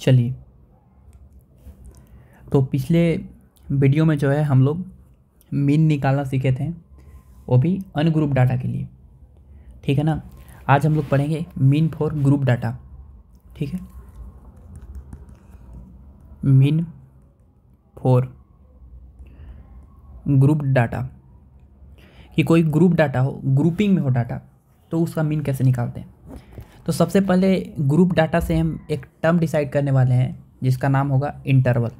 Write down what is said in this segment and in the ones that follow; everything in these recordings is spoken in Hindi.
चलिए तो पिछले वीडियो में जो है हम लोग मीन निकालना सीखे थे वो भी अनग्रुप डाटा के लिए ठीक है ना आज हम लोग पढ़ेंगे मीन फॉर ग्रुप डाटा ठीक है मीन फॉर ग्रुप डाटा कि कोई ग्रुप डाटा हो ग्रुपिंग में हो डाटा तो उसका मीन कैसे निकालते हैं तो सबसे पहले ग्रुप डाटा से हम एक टर्म डिसाइड करने वाले हैं जिसका नाम होगा इंटरवल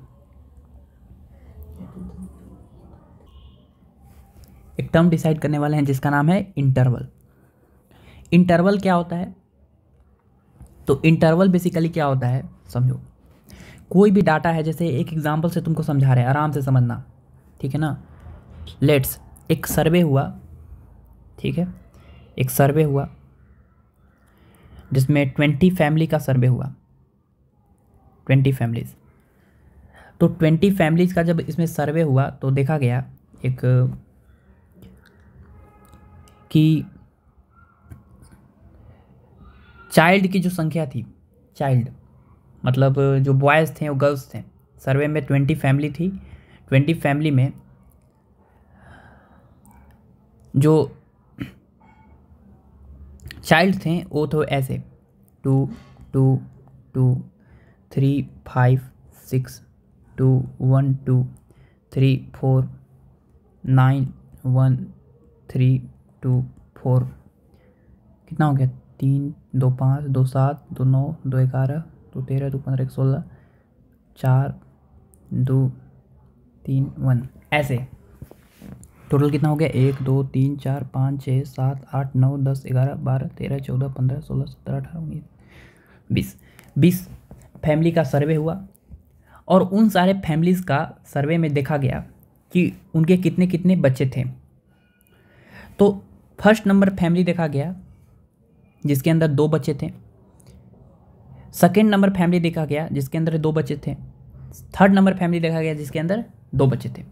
एक टर्म डिसाइड करने वाले हैं जिसका नाम है इंटरवल इंटरवल क्या होता है तो इंटरवल बेसिकली क्या होता है समझो कोई भी डाटा है जैसे एक एग्जाम्पल से तुमको समझा रहे हैं आराम से समझना ठीक है ना लेट्स एक सर्वे हुआ ठीक है एक सर्वे हुआ जिसमें ट्वेंटी फैमिली का सर्वे हुआ ट्वेंटी फैमिलीज़ तो ट्वेंटी फैमिलीज़ का जब इसमें सर्वे हुआ तो देखा गया एक कि चाइल्ड की जो संख्या थी चाइल्ड मतलब जो बॉयज़ थे वो गर्ल्स थे सर्वे में ट्वेंटी फैमिली थी ट्वेंटी फैमिली में जो चाइल्ड थे वो तो ऐसे two two two three five six two one two three four nine one three two four कितना हो गया तीन दो पाँच दो सात दो नौ दो ग्यारह दो तेरह दो पंद्रह एक सोलह चार दो तीन वन ऐसे टोटल कितना हो गया एक दो तीन चार पाँच छः सात आठ नौ दस ग्यारह बारह तेरह चौदह पंद्रह सोलह सत्रह अठारह उन्नीस बीस बीस फैमिली का सर्वे हुआ और उन सारे फैमिलीज़ का सर्वे में देखा गया कि उनके कितने कितने बच्चे थे तो फर्स्ट नंबर फैमिली देखा गया जिसके अंदर दो बच्चे थे सेकेंड नंबर फैमिली देखा गया जिसके अंदर दो बच्चे थे थर्ड नंबर फैमिली देखा गया जिसके अंदर दो बच्चे थे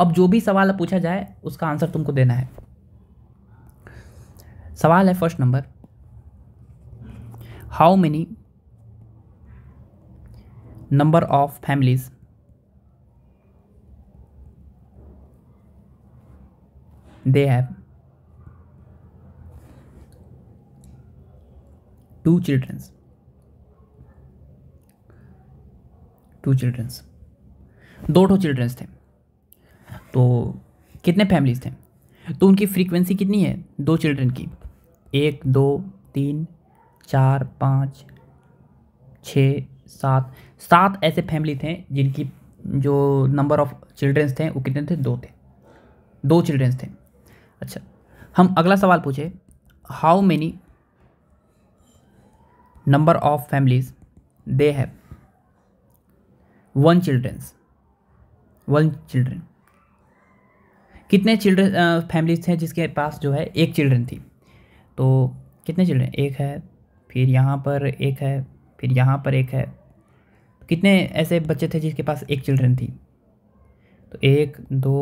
अब जो भी सवाल पूछा जाए उसका आंसर तुमको देना है सवाल है first number how many number of families they have two childrens two childrens दो ठो चिल्ड्रंस थे तो कितने फैमिलीज थे तो उनकी फ्रीक्वेंसी कितनी है दो चिल्ड्रन की एक दो तीन चार पाँच छ सात सात ऐसे फैमिली थे जिनकी जो नंबर ऑफ चिल्ड्रंस थे वो कितने थे दो थे दो चिल्ड्रंस थे अच्छा हम अगला सवाल पूछे how many number of families they have one childrens one children कितने चिल्ड्रन फैमिलीज थे जिसके पास जो है एक चिल्ड्रन थी तो कितने चिल्ड्रन एक है फिर यहाँ पर एक है फिर यहाँ पर एक है कितने ऐसे बच्चे थे जिसके पास एक चिल्ड्रन थी तो एक दो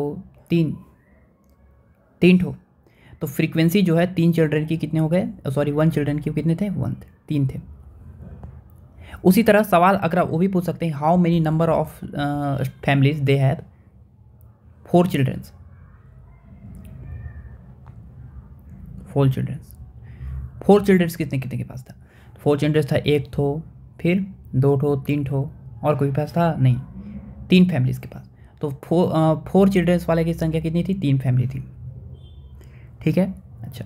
तीन तीन ठो तो फ्रीक्वेंसी जो है तीन चिल्ड्रन की कितने हो गए सॉरी वन चिल्ड्रन की कितने थे वन थे तीन थे उसी तरह सवाल अगर आप वो भी पूछ सकते हैं how many number of families they have four childrens four childrens four childrens कितने कितने के पास था फोर चिल्ड्रंस था एक थो फिर दो ठो तीन ठो और कोई पास था नहीं तीन फैमिलीज़ के पास तो फोर फोर चिल्ड्रंस वाले की संख्या कितनी थी तीन फैमिली थी ठीक है अच्छा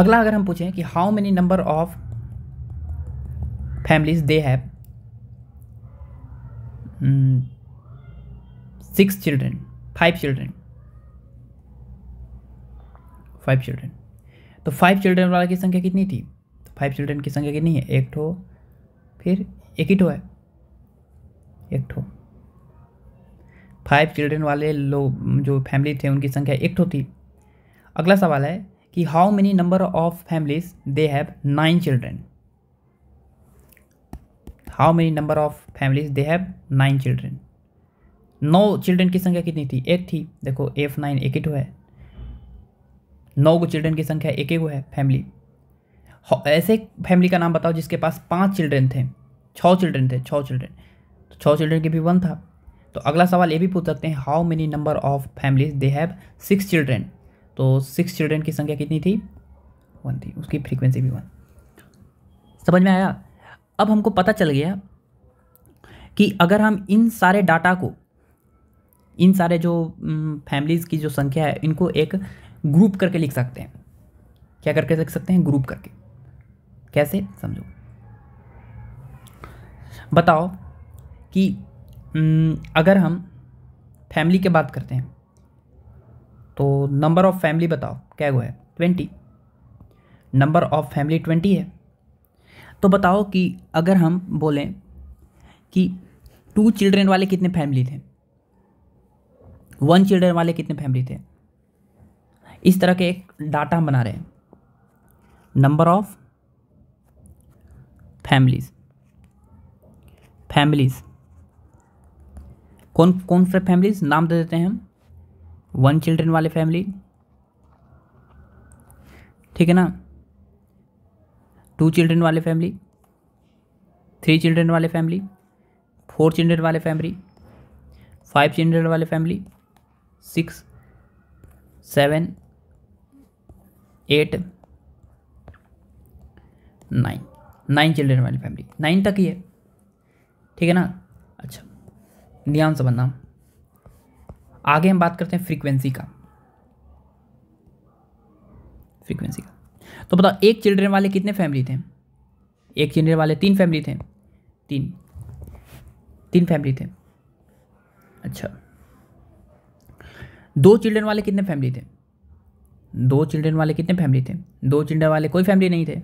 अगला अगर हम पूछें कि how many number of families they have six children five children five children तो फाइव चिल्ड्रेन वाला की संख्या कितनी थी तो फाइव चिल्ड्रेन की संख्या कितनी है एक ठो फिर एक ही ठो है एक ठो फाइव चिल्ड्रेन वाले लोग जो फैमिली थे उनकी संख्या एक ठो थी अगला सवाल है कि how many number of families they have nine children how many number of families they have nine children नौ चिल्ड्रेन की संख्या कितनी थी एक थी देखो एफ नाइन एक ही है नौ गो चिल्ड्रन की संख्या एक एक है फैमिली ऐसे फैमिली का नाम बताओ जिसके पास पाँच चिल्ड्रन थे छः चिल्ड्रन थे छः चिल्ड्रन तो छः चिल्ड्रन के भी वन था तो अगला सवाल ये भी पूछ सकते हैं how many number of families they have six children तो सिक्स चिल्ड्रन की संख्या कितनी थी वन थी उसकी फ्रीक्वेंसी भी वन समझ में आया अब हमको पता चल गया कि अगर हम इन सारे डाटा को इन सारे जो फैमिलीज़ की जो संख्या है इनको एक ग्रुप करके लिख सकते हैं क्या करके लिख सकते हैं ग्रुप करके कैसे समझो बताओ कि अगर हम फैमिली के बात करते हैं तो नंबर ऑफ़ फैमिली बताओ क्या गो है twenty number of family twenty है तो बताओ कि अगर हम बोलें कि टू चिल्ड्रेन वाले कितने फैमिली थे वन चिल्ड्रेन वाले कितने फैमिली थे इस तरह के एक डाटा हम बना रहे हैं नंबर ऑफ फैमिलीज फैमिलीज कौन कौन से फैमिलीज नाम दे देते हैं हम वन चिल्ड्रन वाले फैमिली ठीक है ना टू चिल्ड्रन वाले फैमिली थ्री चिल्ड्रेन वाले फैमिली फोर चिल्ड्रेन वाले फैमिली फाइव चिल्ड्रेन वाले family six seven eight nine nine children वाली फैमिली नाइन तक ही है ठीक है ना अच्छा ध्यान बनना आगे हम बात करते हैं फ्रीक्वेंसी का फ्रीक्वेंसी का तो बताओ एक चिल्ड्रेन वाले कितने फैमिली थे एक चिल्ड्रेन वाले तीन फैमिली थे तीन तीन फैमिली थे अच्छा दो चिल्ड्रेन वाले कितने फैमिली थे दो चिल्ड्रन वाले कितने फैमिली थे दो चिल्ड्रन वाले कोई फैमिली नहीं थे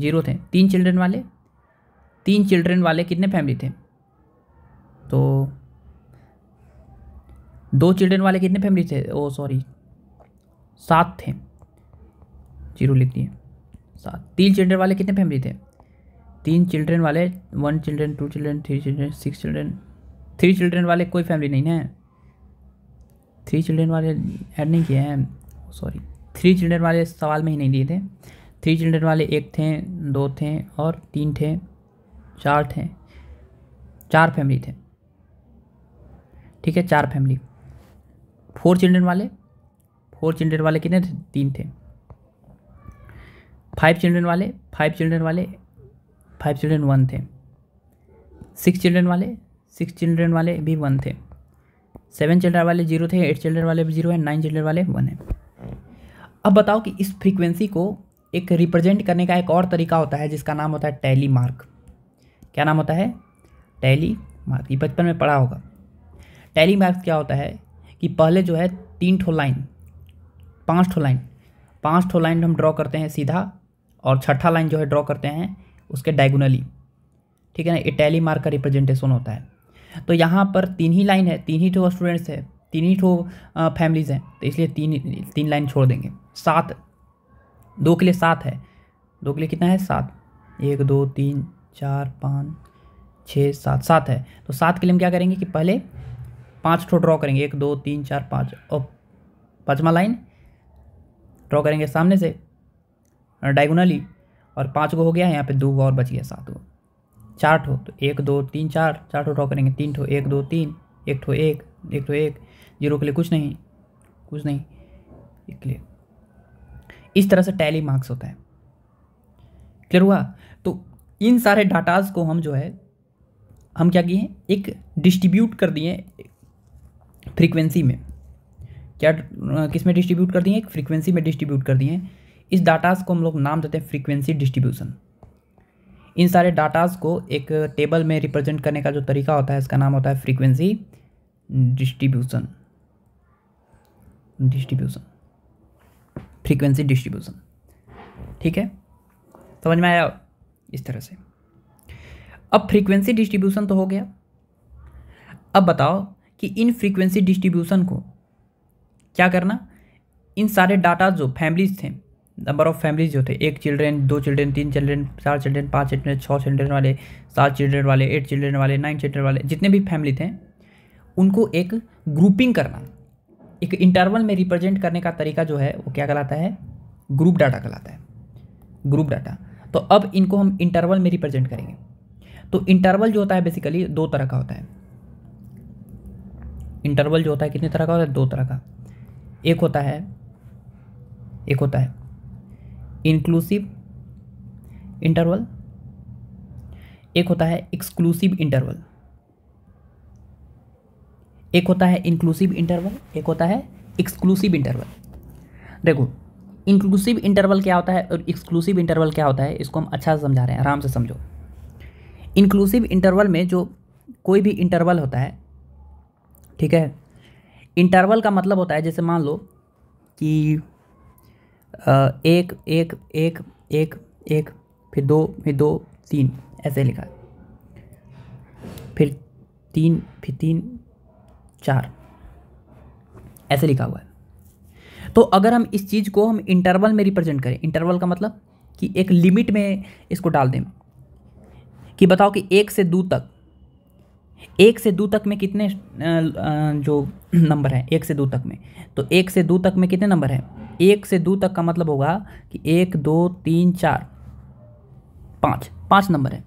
जीरो थे तीन चिल्ड्रन वाले तीन चिल्ड्रन वाले कितने फैमिली थे तो दो चिल्ड्रन वाले कितने फैमिली थे ओ सॉरी सात थे जीरो लिख दिए सात तीन चिल्ड्रन वाले कितने फैमिली थे तीन चिल्ड्रन वाले one children two children three children six children three children वाले कोई फैमिली नहीं है थ्री चिल्ड्रन वाले ऐड नहीं किए हैं सॉरी थ्री चिल्ड्रन वाले सवाल में ही नहीं दिए थे थ्री चिल्ड्रन वाले एक थे दो थे और तीन थे चार थे चार फैमिली थे ठीक है चार फैमिली फोर चिल्ड्रन वाले फोर चिल्ड्रन वाले कितने थे तीन थे फाइव चिल्ड्रन वाले फाइव चिल्ड्रन वाले फाइव चिल्ड्रन वन थे सिक्स चिल्ड्रन वाले सिक्स चिल्ड्रन वाले भी वन थे सेवन चिल्ड्रन वाले जीरो थे एट चिल्ड्रन वाले भी जीरो है नाइन चिल्ड्रन वाले वन है अब बताओ कि इस फ्रीक्वेंसी को एक रिप्रेजेंट करने का एक और तरीका होता है जिसका नाम होता है टैली मार्क क्या नाम होता है टैली मार्क ये बचपन में पढ़ा होगा टैली मार्क क्या होता है कि पहले जो है तीन ठो लाइन पाँच ठो लाइन पाँच ठो लाइन हम ड्रॉ करते हैं सीधा और छठा लाइन जो है ड्रॉ करते हैं उसके डायगोनली ठीक है ना ये टैली मार्क का रिप्रेजेंटेशन होता है तो यहाँ पर तीन ही लाइन है तीन ही ठो स्टूडेंट्स है तीन ही ठो फैमिलीज़ हैं तो इसलिए तीन तीन लाइन छोड़ देंगे सात दो के लिए सात है दो के लिए कितना है सात एक दो तीन चार पाँच छः सात सात है तो सात के लिए हम क्या करेंगे कि पहले पाँच ठो ड्रॉ करेंगे एक दो तीन चार पाँच और पाँचवा लाइन ड्रॉ करेंगे सामने से डायगोनली और पाँच गो हो गया है यहाँ पे दो गो और बच गया सात गो चार ठो तो एक दो तीन चार चार ठो ड्रॉ करेंगे तीन ठो एक दो तीन एक ठो एक एक ठो एक जीरो के लिए कुछ नहीं कुछ नहीं क्लियर इस तरह से टैली मार्क्स होता है क्लियर हुआ तो इन सारे डाटाज को हम जो है हम क्या किए एक डिस्ट्रीब्यूट कर दिए फ्रीक्वेंसी में क्या किस में डिस्ट्रीब्यूट कर दिए एक फ्रीक्वेंसी में डिस्ट्रीब्यूट कर दिए इस डाटाज को हम लोग नाम देते हैं फ्रीक्वेंसी डिस्ट्रीब्यूशन इन सारे डाटाज को एक टेबल में रिप्रेजेंट करने का जो तरीका होता है इसका नाम होता है frequency distribution distribution frequency distribution ठीक है समझ में आया इस तरह से अब फ्रीक्वेंसी डिस्ट्रीब्यूशन तो हो गया अब बताओ कि इन फ्रीक्वेंसी डिस्ट्रीब्यूशन को क्या करना इन सारे डाटा जो फैमिलीज थे नंबर ऑफ़ फैमिलीज जो थे एक चिल्ड्रेन दो चिल्ड्रेन तीन चिल्ड्रेन चार चिल्ड्रेन पाँच चिल्ड्रेन छः चिल्ड्रेन वाले सात चिल्ड्रेन वाले एट चिल्ड्रेन वाले नाइन चिल्ड्रेन वाले जितने भी फैमिली थे उनको एक ग्रुपिंग करना एक इंटरवल में रिप्रेजेंट करने का तरीका जो है वो क्या कहलाता है ग्रुप डाटा कहलाता है ग्रुप डाटा तो अब इनको हम इंटरवल में रिप्रेजेंट करेंगे तो इंटरवल जो होता है बेसिकली दो तरह का होता है इंटरवल जो होता है कितने तरह का होता है दो तरह का एक होता है एक होता है इंक्लूसिव इंटरवल एक होता है एक्सक्लूसिव इंटरवल एक होता है इंक्लूसिव इंटरवल एक होता है एक्सक्लूसिव इंटरवल देखो इंक्लूसिव इंटरवल क्या होता है और एक्सक्लूसिव इंटरवल क्या होता है इसको हम अच्छा से समझा रहे हैं आराम से समझो इंक्लूसिव इंटरवल में जो कोई भी इंटरवल होता है ठीक है इंटरवल का मतलब होता है जैसे मान लो कि एक एक एक एक एक फिर दो फिर दो तीन ऐसे लिखा फिर तीन फिर तीन चार ऐसे लिखा हुआ है तो अगर हम इस चीज़ को हम इंटरवल में रिप्रेजेंट करें इंटरवल का मतलब कि एक लिमिट में इसको डाल दें कि बताओ कि एक से दो तक एक से दो तक में कितने जो नंबर हैं एक से दो तक में तो एक से दो तक में कितने नंबर हैं एक से दो तक का मतलब होगा कि एक दो तीन चार पाँच पाँच नंबर है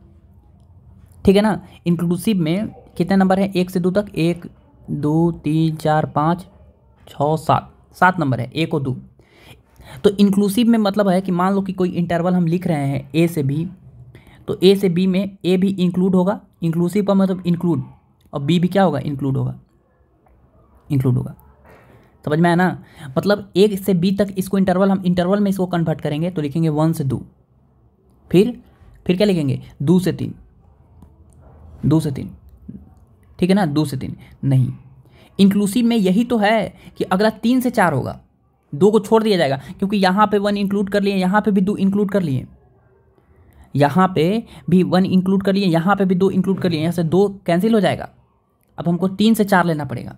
ठीक है ना इंक्लूसिव में कितने नंबर हैं एक से दो तक एक दो तीन चार पाँच छः सात सात नंबर है एक और दो तो इंक्लूसिव में मतलब है कि मान लो कि कोई इंटरवल हम लिख रहे हैं ए से बी तो ए से बी में ए भी इंक्लूड होगा इंक्लूसिव का मतलब इंक्लूड और बी भी क्या होगा इंक्लूड होगा इंक्लूड होगा समझ में आया ना मतलब ए से बी तक इसको इंटरवल हम इंटरवल में इसको कन्वर्ट करेंगे तो लिखेंगे वन से दो फिर फिर क्या लिखेंगे दो से तीन दो से तीन ठीक है ना दो से तीन नहीं इंक्लूसिव में यही तो है कि अगला तीन से चार होगा दो को छोड़ दिया जाएगा क्योंकि यहाँ पे वन इंक्लूड कर लिए यहाँ पे भी दो इंक्लूड कर लिए यहाँ पे भी वन इंक्लूड कर लिए यहाँ पे भी दो इंक्लूड कर लिए यहाँ से दो कैंसिल हो जाएगा अब हमको तीन से चार लेना पड़ेगा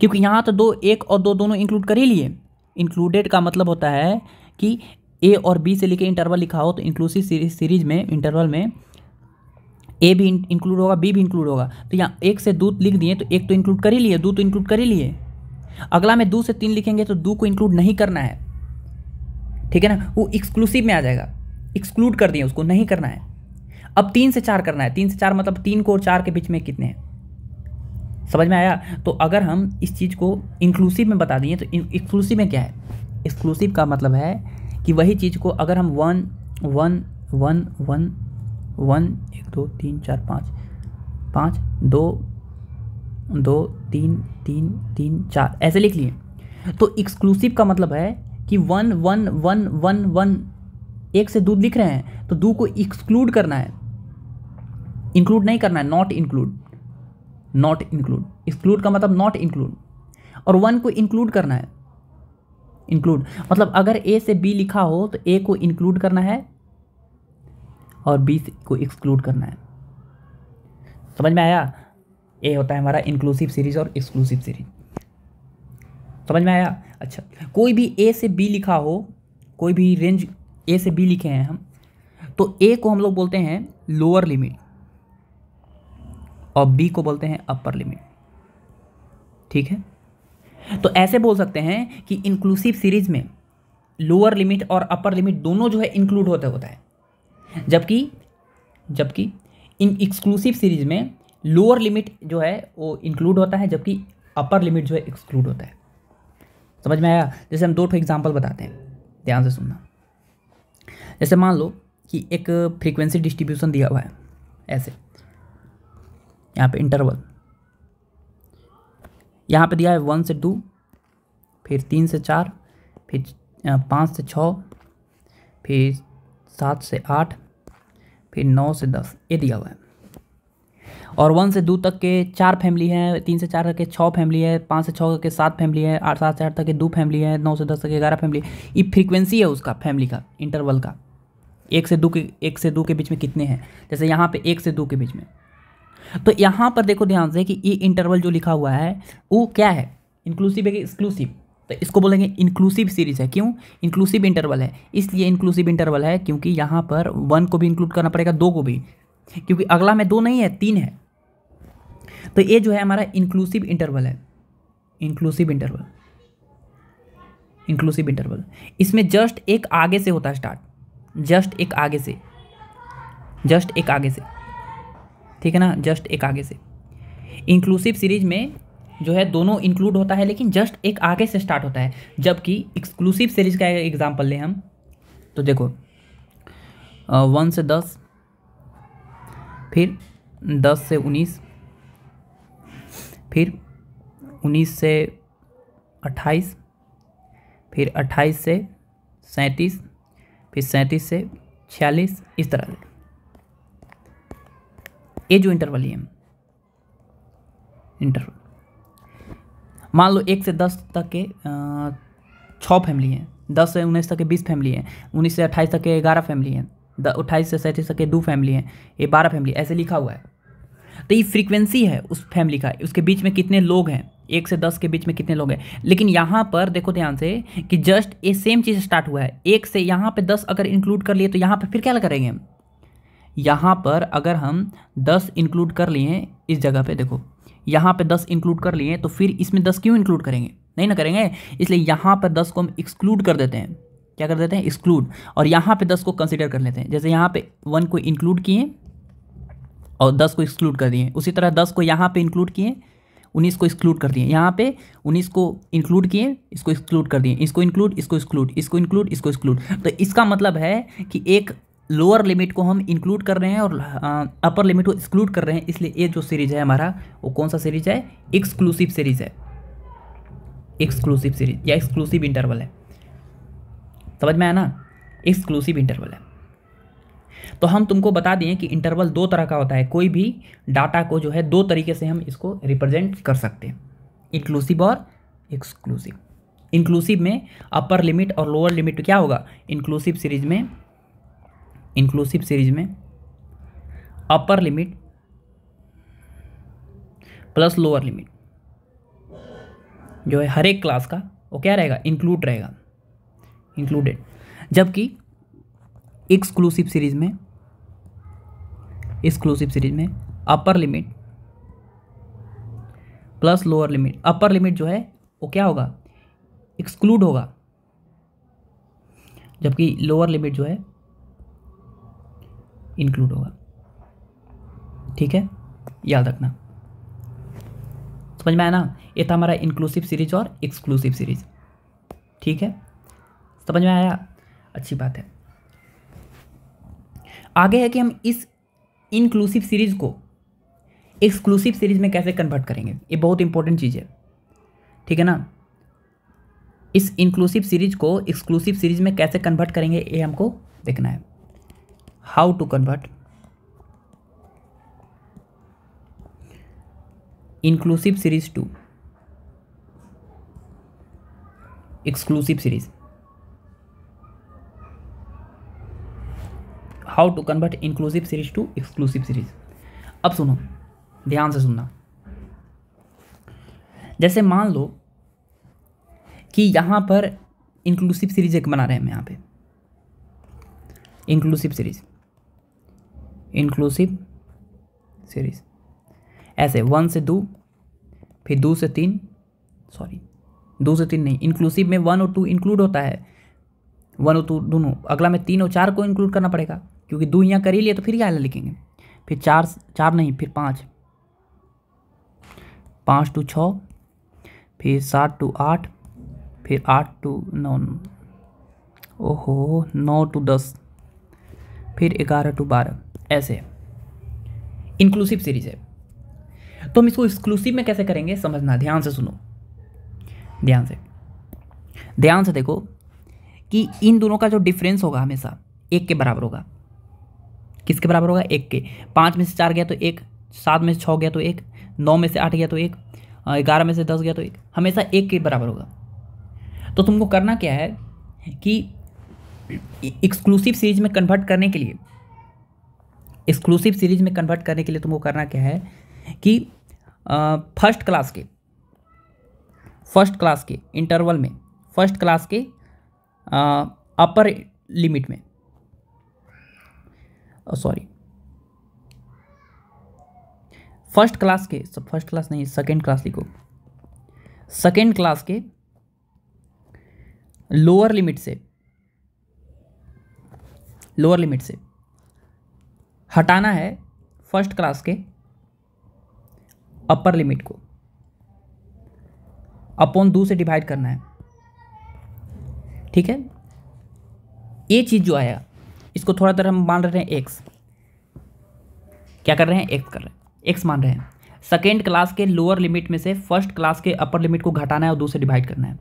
क्योंकि यहाँ तो दो एक और दो दोनों इंक्लूड कर ही लिए इंक्लूडेड का मतलब होता है कि ए और बी से लेके इंटरवल लिखा हो तो इंक्लूसिव सीरीज में इंटरवल में ए भी इंक्लूड होगा बी भी इंक्लूड होगा तो यहाँ एक से दो लिख दिए तो एक तो इंक्लूड कर ही लिए दो तो इंक्लूड कर ही लिए अगला में दो से तीन लिखेंगे तो दो को इंक्लूड नहीं करना है ठीक है ना वो एक्सक्लूसिव में आ जाएगा एक्सक्लूड कर दिए उसको नहीं करना है अब तीन से चार करना है तीन से चार मतलब तीन को और चार के बीच में कितने हैं समझ में आया तो अगर हम इस चीज़ को इंक्लूसिव में बता दिए तो एक्सक्लूसिव में क्या है एक्सक्लूसिव का मतलब है कि वही चीज़ को अगर हम one one one one one दो तीन चार पाँच पाँच दो दो तीन तीन तीन चार ऐसे लिख लिए तो एक्सक्लूसिव का मतलब है कि one one one one one एक से दूध लिख रहे हैं तो दू को एक्सक्लूड करना है इंक्लूड नहीं करना है not include not include exclude का मतलब नॉट इंक्लूड और वन को इंक्लूड करना है इंक्लूड मतलब अगर ए से बी लिखा हो तो ए को इंक्लूड करना है और बी को एक्सक्लूड करना है समझ में आया ए होता है हमारा इंक्लूसिव सीरीज़ और एक्सक्लूसिव सीरीज समझ में आया अच्छा कोई भी ए से बी लिखा हो कोई भी रेंज ए से बी लिखे हैं हम तो ए को हम लोग बोलते हैं लोअर लिमिट और बी को बोलते हैं अपर लिमिट ठीक है तो ऐसे बोल सकते हैं कि इंक्लूसिव सीरीज में लोअर लिमिट और अपर लिमिट दोनों जो है इंक्लूड होते होता है जबकि जबकि इन एक्सक्लूसिव सीरीज में लोअर लिमिट जो है वो इंक्लूड होता है जबकि अपर लिमिट जो है एक्सक्लूड होता है समझ में आया जैसे हम दो ठो एग्जाम्पल बताते हैं ध्यान से सुनना जैसे मान लो कि एक फ्रीक्वेंसी डिस्ट्रीब्यूशन दिया हुआ है ऐसे यहाँ पे इंटरवल यहाँ पे दिया है वन से टू फिर तीन से चार फिर पाँच से छः फिर सात से आठ फिर नौ से दस ये दिया हुआ है और वन से दो तक के चार फैमिली हैं तीन से चार तक के छः फैमिली है पाँच से छः के सात फैमिली है आठ सात से आठ तक के दो फैमिली है नौ से दस तक के ग्यारह फैमिली ये फ्रीक्वेंसी है उसका फैमिली का इंटरवल का एक से दो के एक से दो के बीच में कितने हैं जैसे यहाँ पे एक से दो के बीच में तो यहाँ पर देखो ध्यान से कि ये इंटरवल जो लिखा हुआ है वो क्या है इंक्लूसिव है कि एक्सक्लूसिव तो इसको बोलेंगे इंक्लूसिव सीरीज़ है क्यों इंक्लूसिव इंटरवल है इसलिए इंक्लूसिव इंटरवल है क्योंकि यहाँ पर वन को भी इंक्लूड करना पड़ेगा दो को भी क्योंकि अगला में दो नहीं है तीन है तो ये जो है हमारा इंक्लूसिव इंटरवल है इंक्लूसिव इंटरवल इंक्लूसिव इंटरवल इसमें जस्ट एक आगे से होता है स्टार्ट जस्ट एक आगे से जस्ट एक आगे से ठीक है ना जस्ट एक आगे से इंक्लूसिव सीरीज में जो है दोनों इंक्लूड होता है लेकिन जस्ट एक आगे से स्टार्ट होता है जबकि एक्सक्लूसिव सीरीज का एग्जाम्पल लें हम तो देखो वन से दस फिर दस से उन्नीस फिर उन्नीस से अट्ठाईस फिर अट्ठाईस से सैंतीस फिर सैंतीस से छियालीस इस तरह से ये जो इंटरवल है इंटरवल मान लो एक से दस तक के छः फैमिली हैं दस से उन्नीस तक के बीस फैमिली हैं उन्नीस से अट्ठाईस तक के ग्यारह फैमिली हैं अट्ठाईस से सैंतीस तक के दो फैमिली हैं ये बारह फैमिली ऐसे लिखा हुआ है तो ये फ्रीक्वेंसी है उस फैमिली का उसके बीच में कितने लोग हैं एक से दस के बीच में कितने लोग हैं लेकिन यहाँ पर देखो ध्यान से कि जस्ट ये सेम चीज़ स्टार्ट हुआ है एक से यहाँ पे दस अगर इंक्लूड कर लिए तो यहाँ पे फिर क्या करेंगे यहाँ पर अगर हम दस इंक्लूड कर लिए इस जगह पे देखो यहाँ पे दस इंक्लूड कर लिए तो फिर इसमें दस क्यों इंक्लूड करेंगे नहीं ना करेंगे इसलिए यहाँ पर दस को हम एक्सक्लूड कर देते हैं क्या कर देते हैं एक्सक्लूड और यहाँ पे दस को कंसिडर कर लेते हैं जैसे यहाँ पे वन को इंक्लूड किए और दस को एक्सक्लूड कर दिए उसी तरह दस को यहाँ पे इंक्लूड किए उन्नीस को एक्सक्लूड कर दिए यहाँ पे उन्नीस को इंक्लूड किए इसको एक्सक्लूड कर दिए इसको इंक्लूड इसको एक्सक्लूड इसको इंक्लूड इसको एक्सक्लूड तो इसका मतलब है कि एक लोअर लिमिट को हम इंक्लूड कर रहे हैं और अपर लिमिट को एक्सक्लूड कर रहे हैं इसलिए ये जो सीरीज है हमारा वो कौन सा सीरीज है एक्सक्लूसिव सीरीज है एक्सक्लूसिव सीरीज या एक्सक्लूसिव इंटरवल है समझ में आया ना एक्सक्लूसिव इंटरवल है तो हम तुमको बता दें कि इंटरवल दो तरह का होता है कोई भी डाटा को जो है दो तरीके से हम इसको रिप्रेजेंट कर सकते हैं इंक्लूसिव और एक्सक्लूसिव इंक्लूसिव में अपर लिमिट और लोअर लिमिट क्या होगा इंक्लूसिव सीरीज में इंक्लूसिव सीरीज में upper limit plus lower limit जो है हर एक क्लास का वो क्या रहेगा इंक्लूड रहेगा इंक्लूडेड जबकि एक्सक्लूसिव सीरीज में एक्सक्लूसिव सीरीज में upper limit plus lower limit upper limit जो है वो क्या होगा एक्सक्लूड होगा जबकि लोअर लिमिट जो है इंक्लूड होगा ठीक है याद रखना समझ में आया ना ये था हमारा इंक्लूसिव सीरीज और एक्सक्लूसिव सीरीज ठीक है समझ में आया अच्छी बात है आगे है कि हम इस इंक्लूसिव सीरीज को एक्सक्लूसिव सीरीज में कैसे कन्वर्ट करेंगे ये बहुत इंपॉर्टेंट चीज़ है ठीक है ना इस इंक्लूसिव सीरीज को एक्सक्लूसिव सीरीज में कैसे कन्वर्ट करेंगे ये हमको देखना है how to convert inclusive series to exclusive series how to convert inclusive series to exclusive series अब सुनो ध्यान से सुनना जैसे मान लो कि यहां पर इंक्लूसिव सीरीज एक बना रहे हैं हम यहाँ पे इंक्लूसिव सीरीज इंक्लूसिव सीरीज ऐसे वन से दो फिर दो से तीन सॉरी दो से तीन नहीं इंक्लूसिव में वन और टू इंक्लूड होता है वन और टू दोनों अगला में तीन और चार को इंक्लूड करना पड़ेगा क्योंकि दो यहाँ कर ही लिए तो फिर क्या लिखेंगे फिर चार चार नहीं फिर पाँच पाँच टू छः फिर सात टू आठ फिर आठ टू नौ ओहो नौ टू दस फिर ग्यारह टू बारह ऐसे इंक्लूसिव सीरीज है तो हम इसको एक्सक्लूसिव में कैसे करेंगे समझना ध्यान से सुनो ध्यान से ध्यान से देखो कि इन दोनों का जो डिफरेंस होगा हमेशा एक के बराबर होगा किसके बराबर होगा एक के पाँच में से चार गया तो एक सात में से छः गया तो एक नौ में से आठ गया तो एक ग्यारह में से दस गया तो एक हमेशा एक के बराबर होगा तो तुमको करना क्या है कि एक्सक्लूसिव सीरीज में कन्वर्ट करने के लिए एक्सक्लूसिव सीरीज में कन्वर्ट करने के लिए तुमको करना क्या है कि फर्स्ट क्लास के फर्स्ट क्लास के इंटरवल में फर्स्ट क्लास के अपर लिमिट में सॉरी फर्स्ट क्लास के सब फर्स्ट क्लास नहीं सेकेंड क्लास लिखो सेकेंड क्लास के लोअर लिमिट से लोअर लिमिट से हटाना है फर्स्ट क्लास के अपर लिमिट को अपॉन दो से डिवाइड करना है ठीक है ये चीज़ जो आया इसको थोड़ा देर हम मान रहे हैं एक्स क्या कर रहे हैं एक्स कर रहे हैं एक्स मान रहे हैं सेकेंड क्लास के लोअर लिमिट में से फर्स्ट क्लास के अपर लिमिट को घटाना है और दो से डिवाइड करना है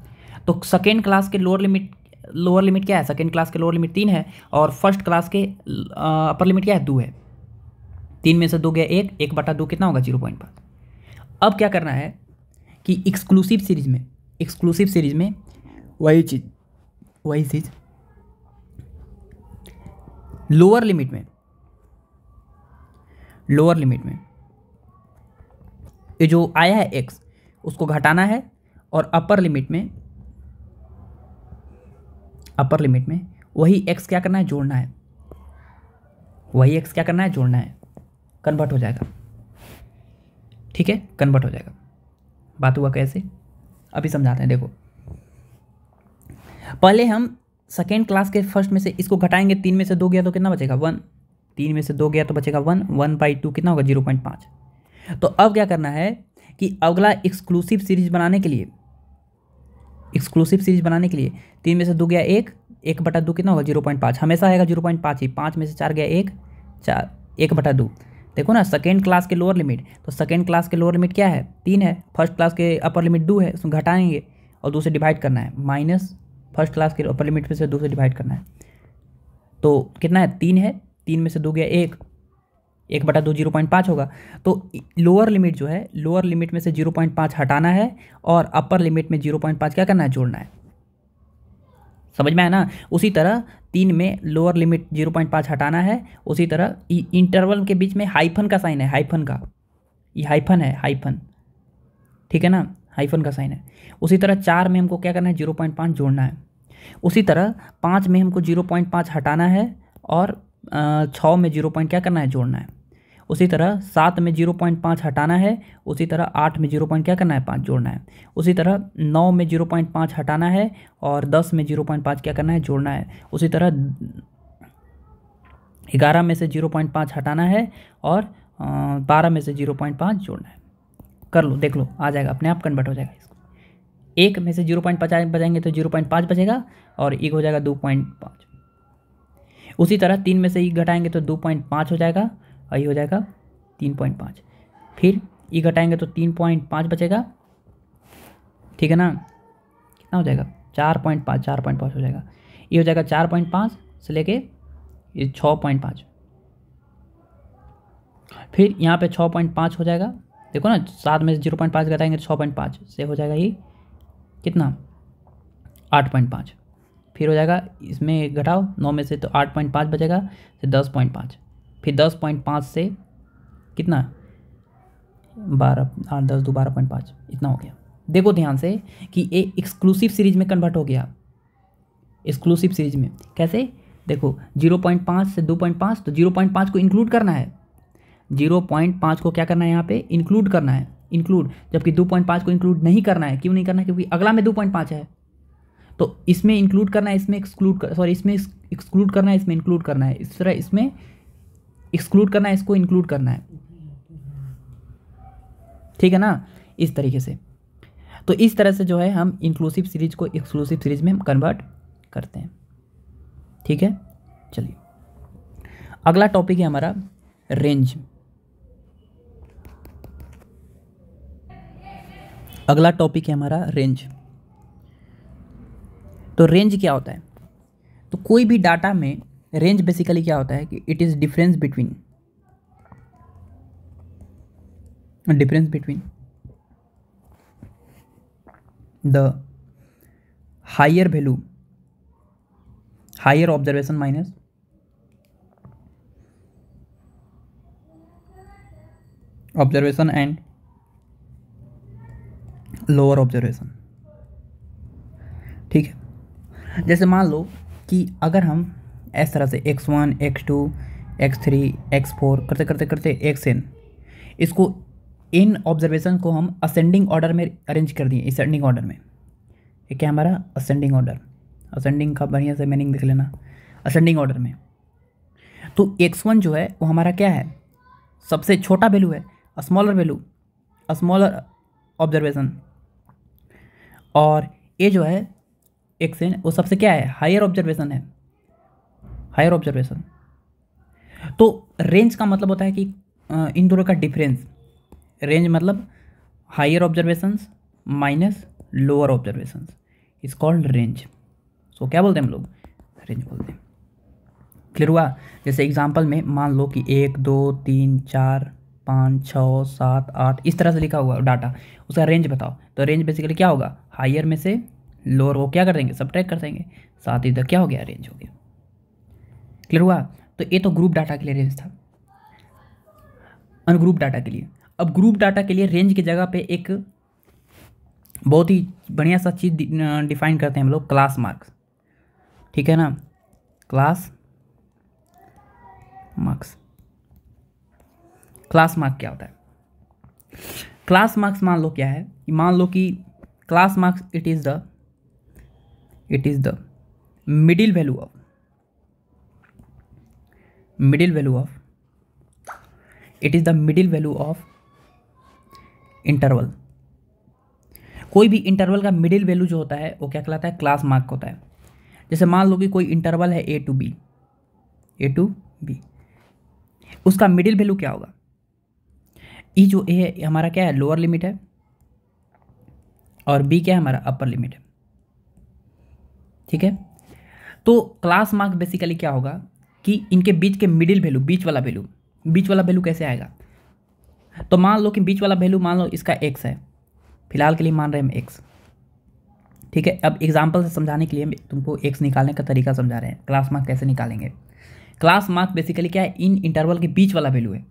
तो सेकेंड क्लास के लोअर लिमिट लोअर लिमिट क्या है सेकेंड क्लास के लोअर लिमिट तीन है और फर्स्ट क्लास के अपर लिमिट क्या है दो है तीन में से दो गया एक एक बटा दो कितना होगा जीरो पॉइंट पाँच अब क्या करना है कि एक्सक्लूसिव सीरीज में एक्सक्लूसिव सीरीज में वही चीज़ वही चीज़ लोअर लिमिट में लोअर लिमिट में ये जो आया है एक्स उसको घटाना है और अपर लिमिट में अपर लिमिट में वही एक्स क्या करना है जोड़ना है वही एक्स क्या करना है जोड़ना है कन्वर्ट हो जाएगा ठीक है कन्वर्ट हो जाएगा बात हुआ कैसे अभी समझाते हैं देखो पहले हम सेकेंड क्लास के फर्स्ट में से इसको घटाएंगे तीन में से दो गया तो कितना बचेगा वन तीन में से दो गया तो बचेगा वन वन बाई टू कितना होगा जीरो पॉइंट पाँच तो अब क्या करना है कि अगला एक्सक्लूसिव सीरीज बनाने के लिए एक्सक्लूसिव सीरीज बनाने के लिए तीन में से दो गया एक एक बटा दो कितना होगा जीरो पॉइंट पाँच हमेशा आएगा जीरो पॉइंट पाँच ही पाँच में से चार गया एक चार एक बटा दो देखो ना सेकेंड क्लास के लोअर लिमिट तो सेकेंड क्लास के लोअर लिमिट क्या है तीन है फर्स्ट क्लास के अपर लिमिट दो है उसमें घटाएंगे और दो से डिवाइड करना है माइनस फर्स्ट क्लास के अपर लिमिट में से दो से डिवाइड करना है तो कितना है तीन है तीन में से दो गया एक एक बटा दो जीरो पॉइंट पाँच होगा तो लोअर लिमिट जो है लोअर लिमिट में से जीरो पॉइंट पाँच हटाना है और अपर लिमिट में जीरो पॉइंट पाँच क्या करना है जोड़ना है समझ में आया ना उसी तरह तीन में लोअर लिमिट जीरो पॉइंट पाँच हटाना है उसी तरह इंटरवल के बीच में हाइफन का साइन है हाइफन का ये हाइफन है हाइफन ठीक है ना हाइफन का साइन है उसी तरह चार में हमको क्या करना है जीरो पॉइंट पाँच जोड़ना है उसी तरह पाँच में हमको जीरो पॉइंट पाँच हटाना है और छः में जीरो पॉइंट क्या करना है जोड़ना है उसी तरह सात में जीरो पॉइंट पाँच हटाना है उसी तरह आठ में जीरो पॉइंट क्या करना है पाँच जोड़ना है उसी तरह नौ में जीरो पॉइंट पाँच हटाना है और दस में जीरो पॉइंट पाँच क्या करना है जोड़ना है उसी तरह ग्यारह में से जीरो पॉइंट पाँच हटाना है और बारह में से जीरो पॉइंट पाँच जोड़ना है कर लो देख लो आ जाएगा अपने आप कन्वर्ट हो जाएगा इसको एक में से जीरो पॉइंट पचास बजाएंगे तो जीरो पॉइंट पाँच बचेगा और एक हो जाएगा दो पॉइंट पाँच उसी तरह तीन में से एक घटाएंगे तो दो पॉइंट पाँच हो जाएगा आई हो जाएगा तीन पॉइंट पाँच फिर ई e घटाएंगे तो तीन पॉइंट पाँच बचेगा ठीक है ना कितना हो जाएगा चार पॉइंट पाँच चार पॉइंट पाँच हो जाएगा ये e हो जाएगा चार पॉइंट पाँच से लेके ये छः पॉइंट पाँच फिर यहाँ पे छः पॉइंट पाँच हो जाएगा देखो ना सात में से जीरो पॉइंट पाँच घटाएंगे तो छः पॉइंट पाँच से हो जाएगा ये कितना आठ पॉइंट पाँच फिर हो जाएगा इसमें घटाओ नौ में से तो आठ पॉइंट पाँच बचेगा से तो दस पॉइंट पाँच फिर दस पॉइंट पाँच से कितना बारह आठ दस दो बारह पॉइंट पाँच इतना हो गया देखो ध्यान से कि ये एक्सक्लूसिव सीरीज में कन्वर्ट हो गया एक्सक्लूसिव सीरीज में कैसे देखो जीरो पॉइंट पाँच से दो पॉइंट पाँच तो जीरो पॉइंट पाँच को इंक्लूड करना है जीरो पॉइंट पाँच को क्या करना है यहाँ पे इंक्लूड करना है इंक्लूड जबकि दो पॉइंट पाँच को इंक्लूड नहीं करना है क्यों नहीं करना है क्योंकि अगला में दो पॉइंट पाँच है तो इसमें इंक्लूड करना है इसमें एक्सक्लूड कर सॉरी इसमें एक्सक्लूड करना है इसमें इंक्लूड करना है इस तरह इसमें एक्सक्लूड करना है इसको इंक्लूड करना है ठीक है ना इस तरीके से तो इस तरह से जो है हम इंक्लूसिव सीरीज को एक्सक्लूसिव सीरीज में हम कन्वर्ट करते हैं ठीक है चलिए अगला टॉपिक है हमारा रेंज अगला टॉपिक है हमारा रेंज तो रेंज क्या होता है तो कोई भी डाटा में रेंज बेसिकली क्या होता है कि it is difference between difference between the higher value higher observation minus observation and lower observation ठीक है जैसे मान लो कि अगर हम इस तरह से X one X two X three X four करते करते करते एक्स एन इसको इन ऑब्जर्वेशन को हम असेंडिंग ऑर्डर में अरेंज कर दिए असेंडिंग ऑर्डर में ये क्या हमारा असेंडिंग ऑर्डर असेंडिंग का बढ़िया से मीनिंग देख लेना असेंडिंग ऑर्डर में तो एक्स वन जो है वो हमारा क्या है सबसे छोटा वैल्यू है स्मॉलर वैल्यू स्मॉलर ऑब्जर्वेशन और ये जो है एक्स एन वो सबसे क्या है हायर ऑब्जर्वेशन है हायर ऑब्जर्वेशन तो रेंज का मतलब होता है कि इन दोनों का डिफरेंस रेंज मतलब higher observations minus lower observations is called range so क्या बोलते हैं हम लोग रेंज बोलते हैं क्लियर हुआ जैसे एग्जाम्पल में मान लो कि एक दो तीन चार पाँच छः सात आठ इस तरह से लिखा हुआ डाटा उसका रेंज बताओ तो रेंज बेसिकली क्या होगा हायर में से लोअर वो क्या कर देंगे सब कर देंगे साथ ही इधर क्या हो गया रेंज हो गया क्लियर हुआ तो ये तो ग्रुप डाटा के लिए रेंज था अनुग्रुप डाटा के लिए अब ग्रुप डाटा के लिए रेंज की जगह पे एक बहुत ही बढ़िया सा चीज़ डिफाइन करते हैं हम लोग क्लास मार्क्स ठीक है ना क्लास मार्क्स क्लास मार्क्स क्या होता है क्लास मार्क्स मान लो क्या है मान लो कि class marks it is the it is the middle value of middle value of it is the middle value of interval कोई भी इंटरवल का मिडिल वैल्यू जो होता है वो क्या कहलाता है क्लास मार्क होता है जैसे मान लो कि कोई इंटरवल है A to B A to B उसका मिडिल वैल्यू क्या होगा ई e जो ए है हमारा क्या है लोअर लिमिट है और बी क्या है हमारा अपर लिमिट है ठीक है तो क्लास मार्क बेसिकली क्या होगा कि इनके बीच के मिडिल वैल्यू बीच वाला वैल्यू बीच वाला वैल्यू कैसे आएगा तो मान लो कि बीच वाला वैल्यू मान लो इसका एक्स है फिलहाल के लिए मान रहे हम एक्स ठीक है अब एग्जाम्पल से समझाने के लिए तुमको एक्स निकालने का तरीका समझा रहे हैं क्लास मार्क कैसे निकालेंगे क्लास मार्क बेसिकली क्या है इन इंटरवल के बीच वाला वैल्यू है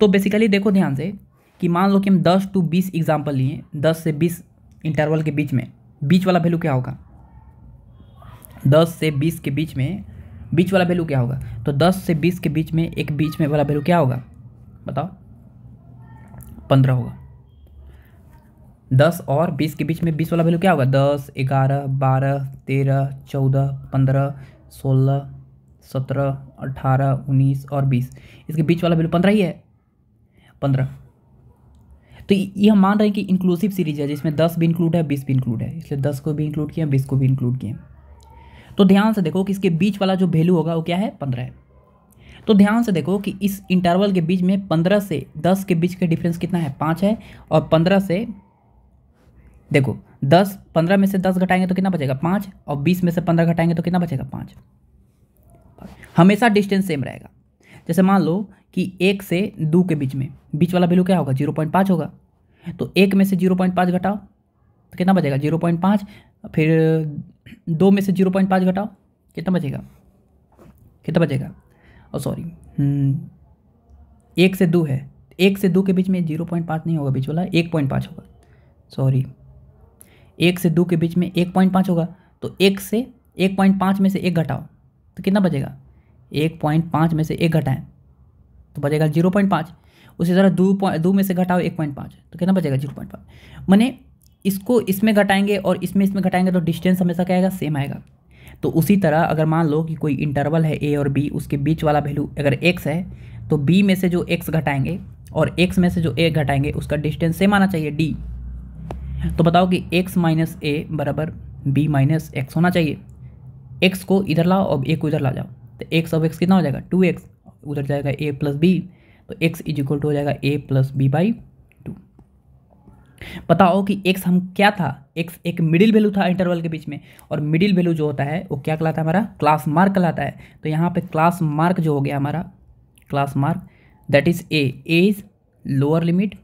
तो बेसिकली देखो ध्यान से कि मान लो कि हम 10 टू 20 एग्जाम्पल लिए 10 से 20 इंटरवल के बीच में बीच वाला वैल्यू क्या होगा 10 से 20 के बीच में बीच वाला वैल्यू क्या होगा तो दस से बीस के बीच में एक बीच में वाला वैल्यू क्या होगा बताओ पंद्रह होगा दस और बीस के बीच में बीस वाला वैल्यू क्या होगा दस ग्यारह बारह तेरह चौदह पंद्रह सोलह सत्रह अठारह उन्नीस और बीस इसके बीच वाला वैल्यू पंद्रह ही है पंद्रह तो ये हम मान रहे हैं कि इंक्लूसिव सीरीज है जिसमें दस भी इंक्लूड है बीस भी इंक्लूड है इसलिए दस को भी इंक्लूड किया बीस को भी इंक्लूड किया तो ध्यान से देखो कि इसके बीच वाला जो वैल्यू होगा वो क्या है पंद्रह है तो ध्यान से देखो कि इस इंटरवल के बीच में पंद्रह से दस के बीच का डिफरेंस कितना है पाँच है और पंद्रह से देखो दस पंद्रह में से दस घटाएंगे तो कितना बचेगा पाँच और बीस में से पंद्रह घटाएंगे तो कितना बचेगा पाँच हमेशा डिस्टेंस सेम रहेगा जैसे मान लो कि एक से दो के बीच में बीच वाला वैल्यू क्या होगा जीरो पॉइंट पाँच होगा तो एक में से जीरो पॉइंट पाँच घटाओ तो कितना बचेगा जीरो पॉइंट पाँच फिर दो में से जीरो पॉइंट पाँच घटाओ कितना बचेगा कितना बचेगा और oh, सॉरी hmm. एक से दो है एक से दो के बीच में जीरो पॉइंट पाँच नहीं होगा बीच वाला एक पॉइंट पाँच होगा सॉरी एक से दो के बीच में एक पॉइंट पाँच होगा तो एक से एक पॉइंट पाँच में से एक घटाओ तो कितना बचेगा एक पॉइंट पाँच में से एक घटाएं तो बचेगा जीरो पॉइंट पाँच उसी तरह दो दो में से घटाओ एक पॉइंट पाँच तो कितना बचेगा जीरो पॉइंट पाँच मैंने इसको इसमें घटाएंगे और इसमें इसमें घटाएंगे तो डिस्टेंस हमेशा क्या आएगा सेम आएगा तो उसी तरह अगर मान लो कि कोई इंटरवल है ए और बी उसके बीच वाला वैल्यू अगर एक्स है तो बी में से जो एक्स घटाएंगे और एक्स में से जो ए घटाएंगे उसका डिस्टेंस सेम आना चाहिए डी तो बताओ कि एक्स माइनस ए बराबर बी माइनस एक्स होना चाहिए एक्स को इधर लाओ और ए को इधर ला जाओ तो एक्स और एक्स कितना हो जाएगा टू एक्स उधर जाएगा ए प्लस बी तो एक्स इज इक्वल टू हो जाएगा ए प्लस बी बाई बताओ कि एक्स हम क्या था एक्स एक मिडिल वैल्यू था इंटरवल के बीच में और मिडिल वैल्यू जो होता है वो क्या कहलाता है हमारा क्लास मार्क कहलाता है तो यहाँ पे क्लास मार्क जो हो गया हमारा class mark that is A A is lower limit